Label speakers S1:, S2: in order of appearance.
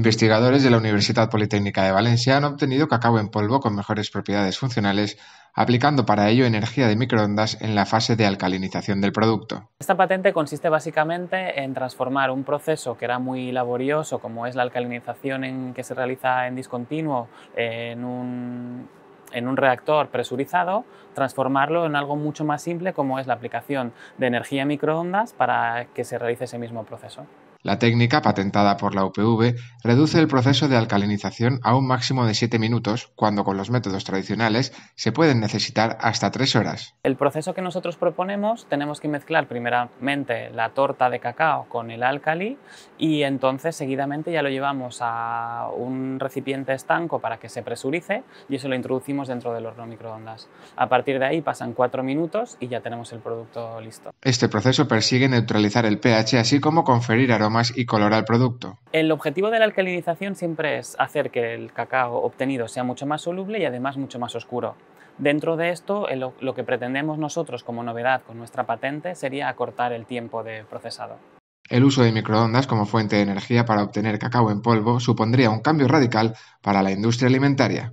S1: Investigadores de la Universidad Politécnica de Valencia han obtenido cacao en polvo con mejores propiedades funcionales, aplicando para ello energía de microondas en la fase de alcalinización del producto.
S2: Esta patente consiste básicamente en transformar un proceso que era muy laborioso, como es la alcalinización en, que se realiza en discontinuo en un, en un reactor presurizado, transformarlo en algo mucho más simple, como es la aplicación de energía microondas para que se realice ese mismo proceso.
S1: La técnica, patentada por la UPV, reduce el proceso de alcalinización a un máximo de 7 minutos, cuando con los métodos tradicionales se pueden necesitar hasta 3
S2: horas. El proceso que nosotros proponemos tenemos que mezclar primeramente la torta de cacao con el álcali y entonces seguidamente ya lo llevamos a un recipiente estanco para que se presurice y eso lo introducimos dentro del horno microondas. A partir de ahí pasan 4 minutos y ya tenemos el producto listo.
S1: Este proceso persigue neutralizar el pH así como conferir aroma y color al producto.
S2: El objetivo de la alcalinización siempre es hacer que el cacao obtenido sea mucho más soluble y además mucho más oscuro. Dentro de esto, lo que pretendemos nosotros como novedad con nuestra patente sería acortar el tiempo de procesado.
S1: El uso de microondas como fuente de energía para obtener cacao en polvo supondría un cambio radical para la industria alimentaria.